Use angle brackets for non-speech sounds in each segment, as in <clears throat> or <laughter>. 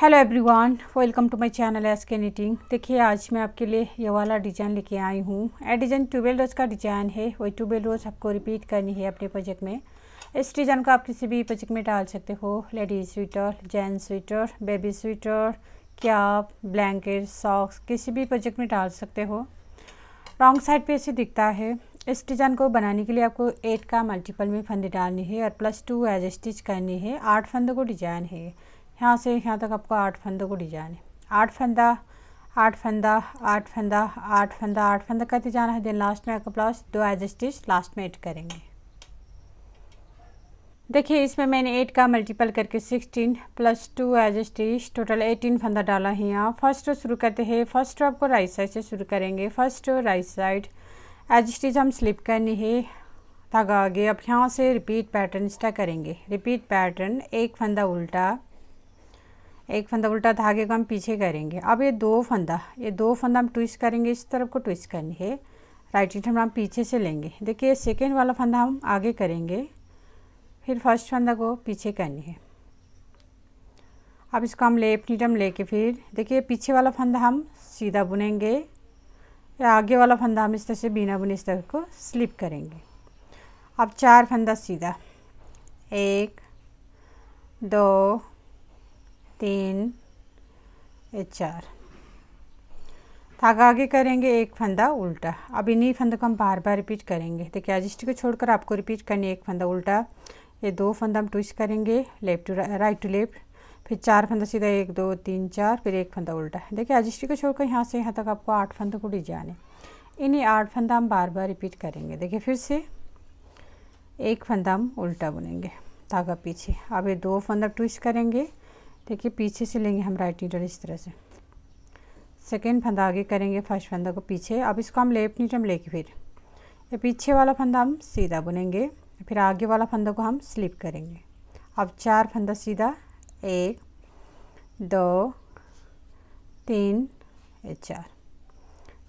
Hello everyone welcome to my channel S K knitting देखिए आज मैं आपके लिए ये वाला डिजाइन लेके आई हूँ ए डिजाइन ट्यूबेल रोज़ का डिजाइन है वही ट्यूबेल रोज़ आपको रिपीट करनी है अपने प्रोजेक्ट में इस डिज़ाइन को आप किसी भी प्रोजेक्ट में डाल सकते हो ladies sweater gents sweater baby sweater cap blanket socks किसी भी प्रोजेक्ट में डाल सकते हो रॉन्ग साइड पर ऐसे दिखता है इस डिज़ाइन को बनाने के लिए आपको एट का मल्टीपल में फंदे डालनी है और प्लस टू एज स्टिच करनी है आठ फंदों को डिजाइन है यहाँ से यहाँ तक आपका आठ फंदों को डिजाइन है आठ फंदा आठ फंदा आठ फंदा आठ फंदा आठ फंदा करते जाना है दिन लास्ट में आपका ब्लाउज दो एज स्टिच लास्ट में एड करेंगे देखिए इसमें मैंने एट का मल्टीपल करके sixteen plus two edge stitch total eighteen फंदा डाला है यहाँ फर्स्ट रो शुरू करते हैं फर्स्ट रो आपको राइट साइड से शुरू करेंगे first row right side edge stitch हम स्लिप करनी है धागा आगे अब यहाँ से रिपीट पैटर्न स्टा करेंगे रिपीट पैटर्न एक फंदा उल्टा एक फंदा उल्टा धागे को हम पीछे करेंगे अब ये दो फंदा ये दो फंदा हम ट्विस्ट करेंगे इस तरफ को ट्विस्ट करनी है राइट हैंड हम पीछे से लेंगे देखिए सेकेंड वाला फंदा हम आगे करेंगे फिर फर्स्ट फंदा को पीछे करनी है अब इसको हम लेफ्ट हम लेके फिर देखिए पीछे वाला फंदा हम सीधा बुनेंगे या आगे वाला फंदा हम इस तरह से बिना बुने इस तरह को स्लिप करेंगे अब चार फंदा सीधा एक दो तीन ये चार धागा तो आगे करेंगे एक फंदा उल्टा अब इन्हीं फंदों को हम बार बार रिपीट करेंगे देखिए एजिस्टी को छोड़कर आपको रिपीट करनी है एक फंदा उल्टा ये दो फंदा हम ट्विस्ट करेंगे left to right to left फिर चार फंदा सीधा एक दो तीन चार फिर एक फंदा उल्टा देखिए एजिस्टी को छोड़कर यहाँ से यहाँ तक आपको आठ फंदों को डिजाइन है इन्हीं आठ फंदा हम बार बार रिपीट करेंगे देखिए फिर से एक फंदा हम उल्टा बुनेंगे धागा तो पीछे अब ये दो फंदा ट्विस्ट करेंगे देखिए पीछे से लेंगे हम राइट नीडल इस तरह से सेकेंड फंदा आगे करेंगे फर्स्ट फंदा को पीछे अब इसको हम लेफ्ट नीडल लेके फिर ये पीछे वाला फंदा हम सीधा बुनेंगे फिर आगे वाला फंदा को हम स्लिप करेंगे अब चार फंदा सीधा एक दो तीन ये चार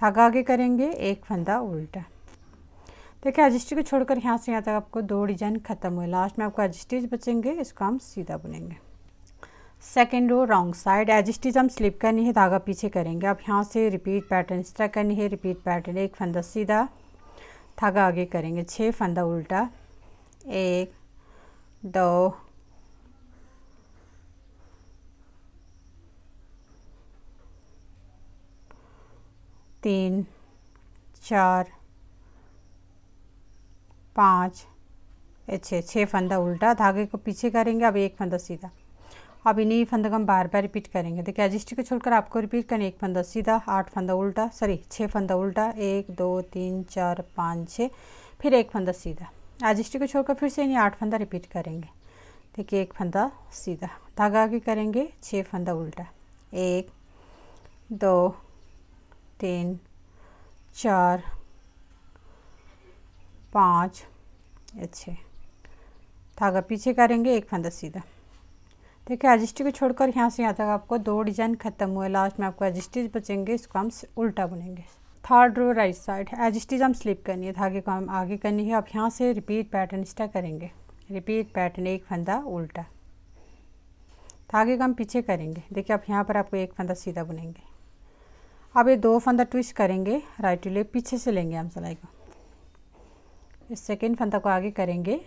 धागा आगे करेंगे एक फंदा उल्टा देखिए अजिस्टी को छोड़कर यहाँ से यहाँ तक आपको दो डिजाइन खत्म हुए लास्ट में आपको अजिस्टीज बचेंगे इसको हम सीधा बुनेंगे second row wrong side edge stitch हम स्लिप करनी है धागा पीछे करेंगे अब यहाँ से रिपीट पैटर्न इस तरह करनी है रिपीट पैटर्न एक फंदा सीधा धागा आगे करेंगे छः फंदा उल्टा एक दो तीन चार पाँच छः छः फंदा उल्टा धागे को पीछे करेंगे अब एक फंदा सीधा अब इन्हीं फंदों को हम बार बार रिपीट करेंगे देखिए एजिस्टी को छोड़कर आपको रिपीट करना एक फंदा सीधा आठ फंदा उल्टा सॉरी छः फंदा उल्टा एक दो तीन चार पाँच छः फिर एक फंदा सीधा एजिस्टी को छोड़कर फिर से इन्हीं आठ फंदा रिपीट करेंगे देखिए एक फंदा सीधा धागा आगे करेंगे छः फंदा उल्टा एक दो तीन चार पाँच छः धागा पीछे करेंगे एक फंदा सीधा देखिए एजिस्टी को छोड़कर यहाँ से यहाँ तक आपको दो डिजाइन खत्म हुए लास्ट में आपको एजिस्टीज बचेंगे इसको हम उल्टा बुनेंगे third row right side edge stitch हम स्लिप करनी है धागे को हम आगे करनी है आप यहाँ से रिपीट पैटर्न स्टा करेंगे रिपीट पैटर्न एक फंदा उल्टा धागे को हम पीछे करेंगे देखिए आप यहाँ पर आपको एक फंदा सीधा बुनेंगे अब ये दो फंदा ट्विस्ट करेंगे राइट टू लेफ्ट पीछे से लेंगे हम सिलाई को इस सेकेंड फंदा को आगे करेंगे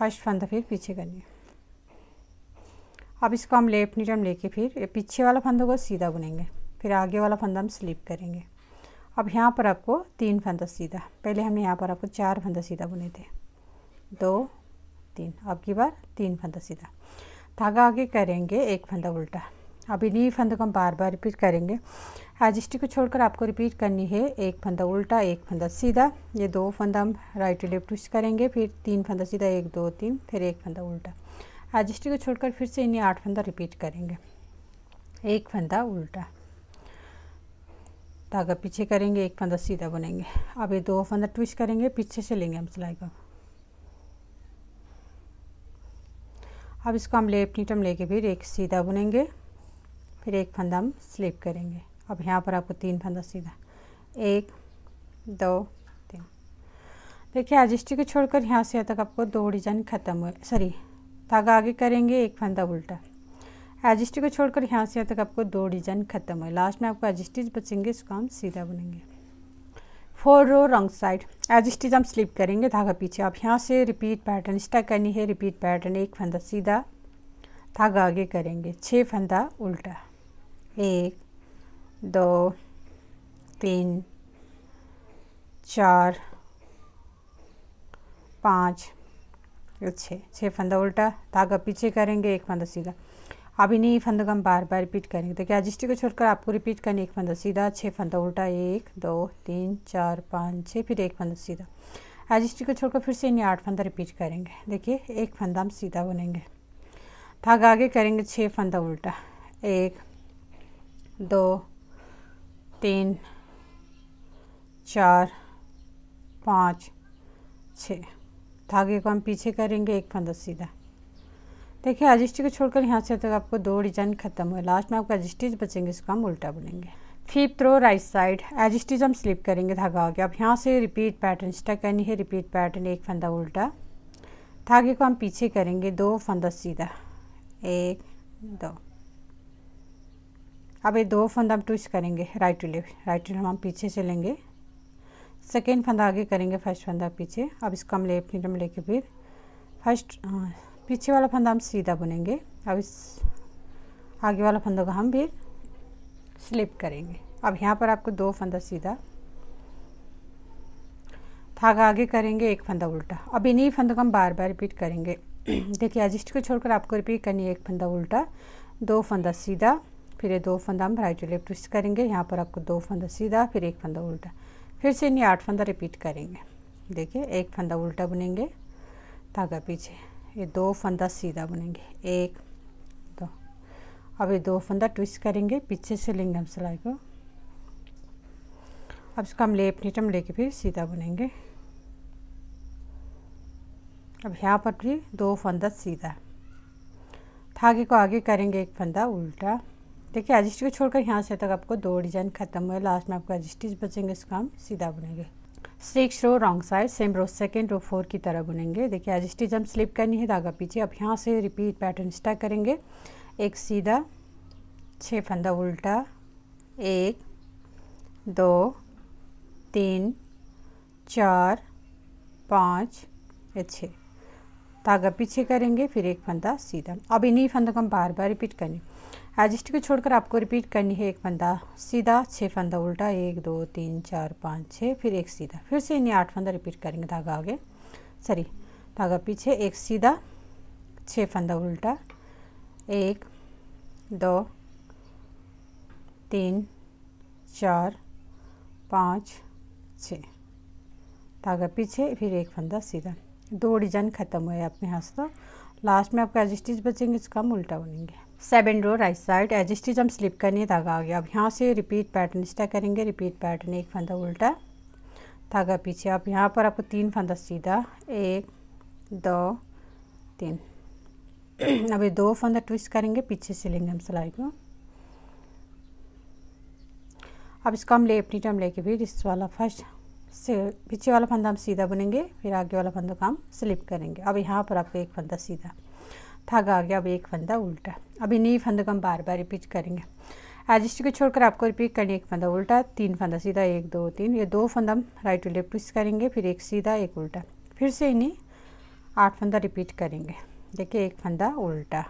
फर्स्ट फंदा तो फिर पीछे करनी है अब इसको हम लेफ्ट नीडम लेके फिर पीछे वाला फंदा को सीधा बुनेंगे फिर आगे वाला फंदा हम स्लिप करेंगे अब यहाँ पर आपको तीन फंदा सीधा पहले हमने यहाँ पर आपको चार फंदा सीधा बुने थे दो तीन अब की बार तीन फंदा सीधा धागा आगे करेंगे एक फंदा उल्टा अब इन्हीं फंदों को हम बार बार रिपीट करेंगे स्टिक को छोड़कर आपको रिपीट करनी है एक फंदा उल्टा एक फंदा सीधा ये दो फंदा हम राइट टू लेफ्ट ट्विस्ट करेंगे फिर तीन फंदा सीधा एक दो तीन फिर एक फंदा उल्टा स्टिक को छोड़कर फिर से इन्हें आठ फंदा रिपीट करेंगे एक फंदा उल्टा धागा तो पीछे करेंगे एक फंदा सीधा बुनेंगे अब ये दो फंदा ट्विस्ट करेंगे पीछे से लेंगे हम सिलाई को अब इसको हम लेफ्ट नीटम लेके फिर एक सीधा बुनेंगे फिर एक फंदा हम स्लिप करेंगे अब यहाँ पर आपको तीन फंदा सीधा एक दो तीन देखिए आजिस्टी को छोड़कर यहाँ से यहाँ तक आपको दो डिजाइन ख़त्म हुए सॉरी धागा आगे करेंगे एक फंदा उल्टा एजिस्टी को छोड़कर यहाँ से यहाँ तक आपको दो डिजाइन खत्म हुए लास्ट में आपको एजिस्टीज बचेंगे इसको हम सीधा बुनेंगे four row wrong side edge stitch हम स्लिप करेंगे धागा पीछे आप यहाँ से रिपीट पैटर्न स्टा करनी है रिपीट पैटर्न एक फंदा सीधा धागा आगे करेंगे छः फंदा उल्टा एक दो तीन चार पाँच छः छः फंदा उल्टा धागा पीछे करेंगे एक फंदा सीधा अब इन्हीं फंदों का हम बार बार रिपीट करेंगे देखिए एजिस्टी को छोड़कर आपको रिपीट करनी एक फंदा सीधा छः फंदा उल्टा एक दो तीन चार पाँच छः फिर एक फंदा सीधा एजिस्टी को छोड़कर फिर से इन्हें आठ फंदा रिपीट करेंगे देखिए एक फंदा हम सीधा बुनेंगे धागा आगे करेंगे छः फंदा उल्टा एक दो तीन चार पाँच छ धागे तो को हम पीछे करेंगे एक फंदा सीधा देखिए अजिस्टी को छोड़कर यहाँ से तक आपको दो डिजाइन खत्म हुए लास्ट में आपका अजिस्टीज बचेंगे इसको हम उल्टा बुनेंगे fifth row right side edge stitch हम स्लिप करेंगे धागा आगे अब यहाँ से रिपीट पैटर्न स्टक करनी है रिपीट पैटर्न एक फंदा उल्टा धागे को हम पीछे करेंगे दो फंदा सीधा एक दो अब ये दो फंदा हम ट्विस्ट करेंगे right to left right to left हम पीछे चलेंगे सेकेंड फंदा आगे करेंगे फर्स्ट फंदा पीछे अब इसको हम लेफ्ट नीडम लेके फिर फर्स्ट पीछे वाला फंदा हम सीधा बुनेंगे अब इस आगे वाला फंदा को हम फिर स्लिप करेंगे अब यहाँ पर आपको दो फंदा सीधा धागा आगे करेंगे एक फंदा उल्टा अब इन्हीं फंदों को हम बार बार रिपीट करेंगे <clears throat> देखिए एडजस्ट को छोड़कर आपको रिपीट करनी है एक फंदा उल्टा दो फंदा सीधा फिर ये दो फंदा हम राइट टू लेफ्ट ट्विस्ट करेंगे यहाँ पर आपको दो फंदा सीधा फिर एक फंदा उल्टा फिर से इन्हें आठ फंदा रिपीट करेंगे देखिए एक फंदा उल्टा बुनेंगे धागा पीछे ये दो फंदा सीधा बुनेंगे एक दो अब ये दो फंदा ट्विस्ट करेंगे पीछे से लेंगे हम सिलाई को अब इसको हम लेप नीटम लेके फिर सीधा बुनेंगे अब यहाँ पर भी दो फंदा सीधा धागे को आगे करेंगे एक फंदा उल्टा देखिए अजिस्ट को छोड़कर यहाँ से तक आपको दो डिजाइन खत्म हुए लास्ट में आपको अजिस्टिज बचेंगे इसका हम सीधा बुनेंगे six row wrong side same row second row four की तरह बुनेंगे देखिए एजिस्टिज हम स्लिप करनी है धागा पीछे अब यहाँ से रिपीट पैटर्न स्टार्ट करेंगे एक सीधा छः फंदा उल्टा एक दो तीन चार पाँच या छः धागा पीछे करेंगे फिर एक फंदा सीधा अब इन्हीं फंदों को हम बार बार रिपीट करेंगे एडजस्ट को छोड़कर आपको रिपीट करनी है एक फंदा सीधा छः फंदा उल्टा एक दो तीन चार पाँच छः फिर एक सीधा फिर से इन्हें आठ फंदा रिपीट करेंगे धागा आगे सॉरी धागा पीछे एक सीधा छः फंदा उल्टा एक दो तीन चार पाँच छः धागा पीछे फिर एक फंदा सीधा दो डिजाइन ख़त्म हुए अपने हाथ से तो। लास्ट में आपका एडजस्टिच बचेंगे इसका हम उल्टा बनेंगे seven row right side edge stitch हम स्लिप करने धागा आ गया अब यहाँ से रिपीट पैटर्न स्टैक करेंगे रिपीट पैटर्न एक फंदा उल्टा धागा पीछे अब यहाँ पर आपको तीन फंदा सीधा एक दो तीन <clears throat> अब ये दो फंदा ट्विस्ट करेंगे पीछे से लेंगे हम सिलाई को अब इसको हम लेफ्ट टाइम हम लेके फिर इस वाला फर्स्ट से पीछे वाला फंदा हम सीधा बुनेंगे फिर आगे वाला फंदा का हम स्लिप करेंगे अब यहाँ पर आपको एक फंदा सीधा ठग आ गया अब एक फंदा उल्टा अब इन्हीं फंदों को हम बार बार रिपीट करेंगे एजिस्ट को छोड़कर आपको रिपीट करनी एक फंदा उल्टा तीन फंदा सीधा एक दो तीन ये दो फंदा हम राइट टू लेफ्ट ट्विस्ट करेंगे फिर एक सीधा एक उल्टा फिर से इन्हीं आठ फंदा रिपीट करेंगे देखिए एक फंदा उल्टा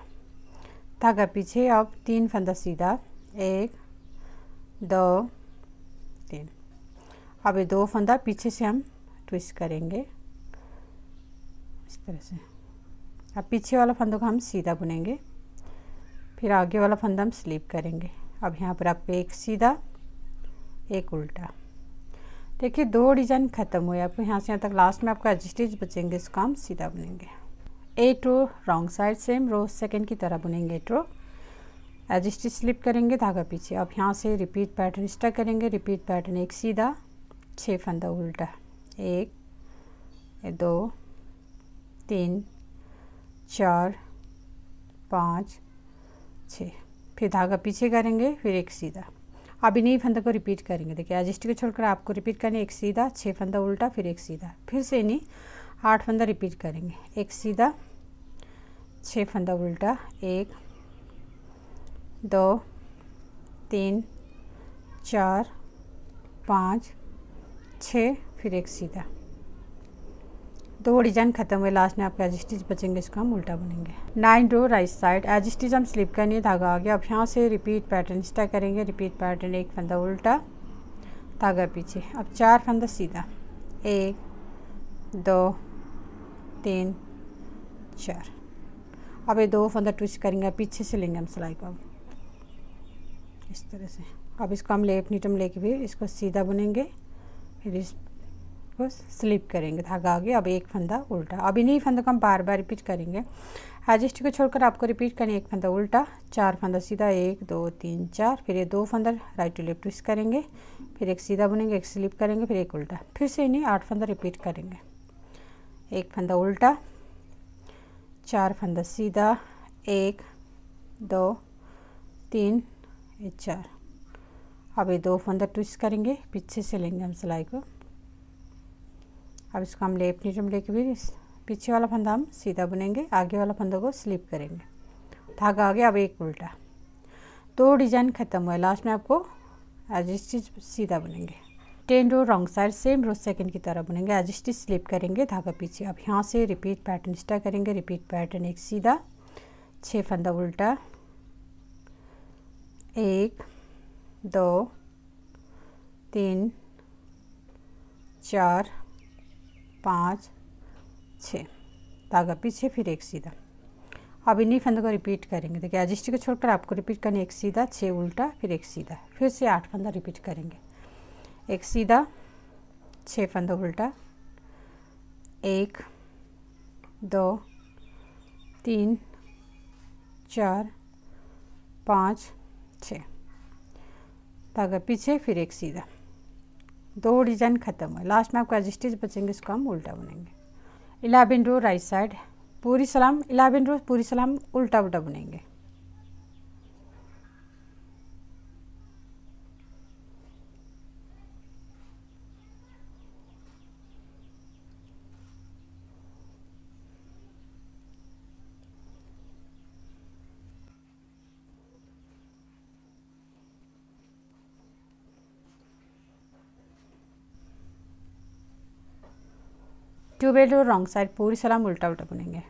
धागा पीछे अब तीन फंदा सीधा एक दो तीन अब ये दो फंदा पीछे से हम ट्विस्ट करेंगे इस तरह से अब पीछे वाला फंदों का हम सीधा बुनेंगे फिर आगे वाला फंदा हम स्लिप करेंगे अब यहाँ पर आपको एक सीधा एक उल्टा देखिए दो डिजाइन ख़त्म हुए आपको यहाँ से यहाँ तक लास्ट में आपका एडजस्टिज बचेंगे इसको हम सीधा बुनेंगे eight row wrong side same row second की तरह बुनेंगे एट रो एज स्लिप करेंगे धागा पीछे अब यहाँ से रिपीट पैटर्न स्टा करेंगे रिपीट पैटर्न एक सीधा छः फंदा उल्टा एक दो तीन चार पाँच छः फिर धागा पीछे करेंगे फिर एक सीधा अब इन्हीं फंदा को रिपीट करेंगे देखिए एजिस्ट को छोड़कर आपको रिपीट करने एक सीधा छः फंदा उल्टा फिर एक सीधा फिर से इन्हीं आठ फंदा रिपीट करेंगे एक सीधा छः फंदा उल्टा एक दो तीन चार पाँच छः फिर एक सीधा दो डिजाइन खत्म हुए लास्ट में आपके स्टिच बचेंगे इसको हम उल्टा बनेंगे nine row right side stitch हम स्लिप करनी धागा आ गया अब यहाँ से रिपीट पैटर्न स्टा करेंगे रिपीट पैटर्न एक फंदा उल्टा धागा पीछे अब चार फंदा सीधा एक दो तीन चार अब ये दो फंदा ट्विस्ट करेंगे पीछे से लेंगे हम सिलाई को इस तरह से अब इसको हम लेप नीटम लेके भी इसको सीधा बुनेंगे फिर इस इसको स्लिप करेंगे धागा आगे अब एक फंदा उल्टा अब इन्हीं फंदों को हम बार बार रिपीट करेंगे एडजस्ट को छोड़कर आपको रिपीट करनी एक फंदा उल्टा चार फंदा सीधा एक दो तीन चार फिर ये दो फंदा राइट टू लेफ्ट ट्विस्ट करेंगे फिर एक सीधा बुनेंगे एक स्लिप करेंगे फिर एक उल्टा फिर से इन्हीं आठ फंदा रिपीट करेंगे एक फंदा उल्टा चार फंदा सीधा एक दो तीन चार अब ये दो फंदा ट्विस्ट करेंगे पीछे से लेंगे हम सिलाई को अब इसको हम लेफ्ट नीचे में लेके भी पीछे वाला फंदा हम सीधा बुनेंगे आगे वाला फंदा को स्लिप करेंगे धागा आ गया अब एक उल्टा तो डिजाइन ख़त्म हुआ लास्ट में आपको एज स्टिच सीधा बुनेंगे ten row wrong side same row second की तरह बुनेंगे एज स्टिच स्लिप करेंगे धागा पीछे अब यहाँ से रिपीट पैटर्न स्टा करेंगे रिपीट पैटर्न एक सीधा छः फंदा उल्टा एक दो तीन चार पाँच छः धागा तो पीछे फिर एक सीधा अब इन्हीं फंदों को रिपीट करेंगे देखिए एजिस्टी को छोड़कर आपको रिपीट करना एक सीधा छः उल्टा फिर एक सीधा फिर से आठ फंदा रिपीट करेंगे एक सीधा छः फंदा उल्टा एक दो तीन चार पाँच छः धागा तो पीछे फिर एक सीधा दो डिजाइन ख़त्म हुए लास्ट में आपको एजिस्टिज बचेंगे उसको हम उल्टा बुनेंगे इलेवन रो राइट साइड पूरी सलाम इलेवन रो पूरी सलाम उल्टा उल्टा बुनेंगे ट्यूबेल और रॉन्ग साइड पूरी सलाम उल्टा उल्टा बुनेंगे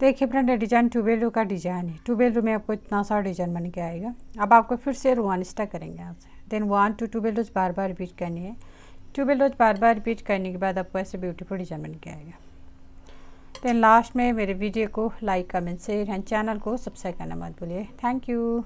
देखिए फ्रेंड डिजाइन टूबेलू का डिजाइन है टूबेलू में आपको इतना सारा डिजाइन बन के आएगा अब आपको फिर से रुआन स्टा करेंगे यहाँ से then one two two rows बार बार रिपीट करनी है टू रोज बार बार रिपीट करने के बाद आपको ऐसे ब्यूटीफुल डिजाइन बन के आएगा देन लास्ट में मेरे वीडियो को like comment share and channel को सब्सक्राइब करना मत भूलिए थैंक यू